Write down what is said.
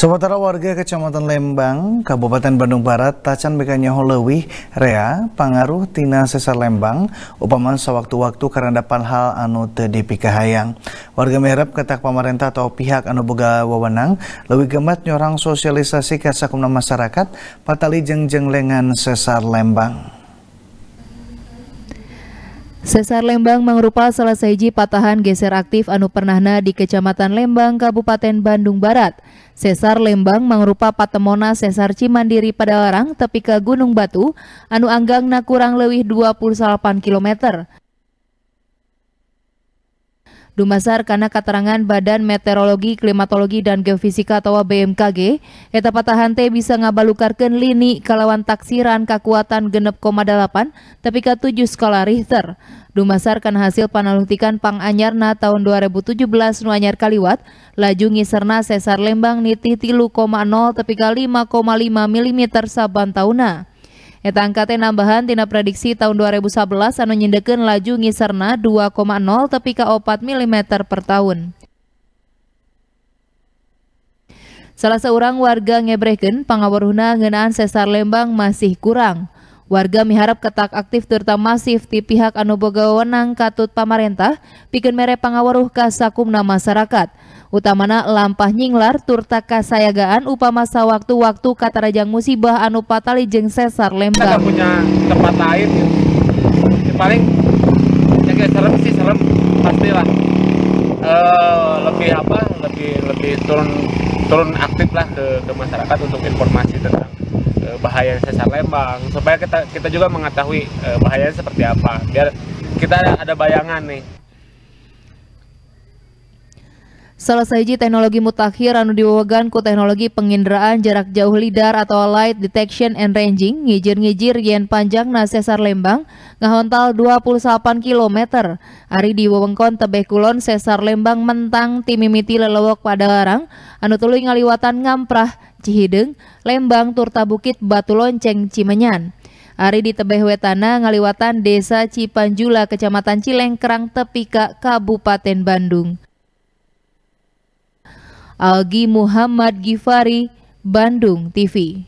Sementara warga Kecamatan Lembang, Kabupaten Bandung Barat, tacan bekanya holewi, rea, pangaruh tina sesar Lembang, upaman sewaktu-waktu karena dapat hal anu tedipi kahayang. Warga merep ketak pemerintah atau pihak anu boga wewenang, lebih gemat nyorang sosialisasi kasakumna masyarakat, patali jeng jeng lengan sesar Lembang. Sesar Lembang mengrupa salah seji patahan geser aktif anu pernahna di Kecamatan Lembang, Kabupaten Bandung Barat. Sesar Lembang mengrupa patemona sesar Cimandiri pada orang tepi ke Gunung Batu, anu anggangna kurang lebih 28 km. Dumasar karena keterangan Badan Meteorologi, Klimatologi, dan Geofisika atau BMKG, eta patahante bisa ngabalukarkan lini kalawan taksiran kekuatan genep koma delapan tapi ke tujuh skala Richter. Dumasar karena hasil panalutikan panganyarna tahun 2017 nuanyar kaliwat, laju ngiserna sesar lembang niti tilu koma nol tapi ke lima koma lima milimeter saban tahunan. Eta angkate nambahan tina prediksi tahun 2011 anu nyindekeun laju ngiserna 2,0 tapi ka 4 mm per tahun. Salah seorang warga ngebreken pangawaruhna ngenaan sesar Lembang masih kurang. Warga miharap ketak aktif terutam masif di pihak anu boga wenang katut pamarentah pikeun mere pengawaruh kasakumna masyarakat. Utamana lampah nyinglar turta kasayagaan upama sawaktu-waktu katarajang musibah anu patali jeng sesar lembang. Kita punya tempat lain. Ya, paling ya serem sih serem pastilah. Uh, lebih apa? Lebih lebih turun turun aktif lah ke, ke masyarakat untuk informasi tentang Eh, bahaya sesar Lembang supaya kita kita juga mengetahui eh, bahayanya seperti apa biar kita ada, bayangan nih Salah saji teknologi mutakhir anu diwewegan ku teknologi penginderaan jarak jauh lidar atau light detection and ranging ngijir-ngijir yen panjang na sesar Lembang ngahontal 28 km. Ari di wewengkon tebeh kulon sesar Lembang mentang timimiti lelewok pada larang anu tuluy ngaliwatan ngamprah cihideng. Lembang, Turta Bukit, Batu Lonceng, Cimenyan. Ari di tebeh wetana ngaliwatan Desa Cipanjula, Kecamatan Cilengkrang, Tepika, Kabupaten Bandung. Algi Muhammad Gifari, Bandung TV.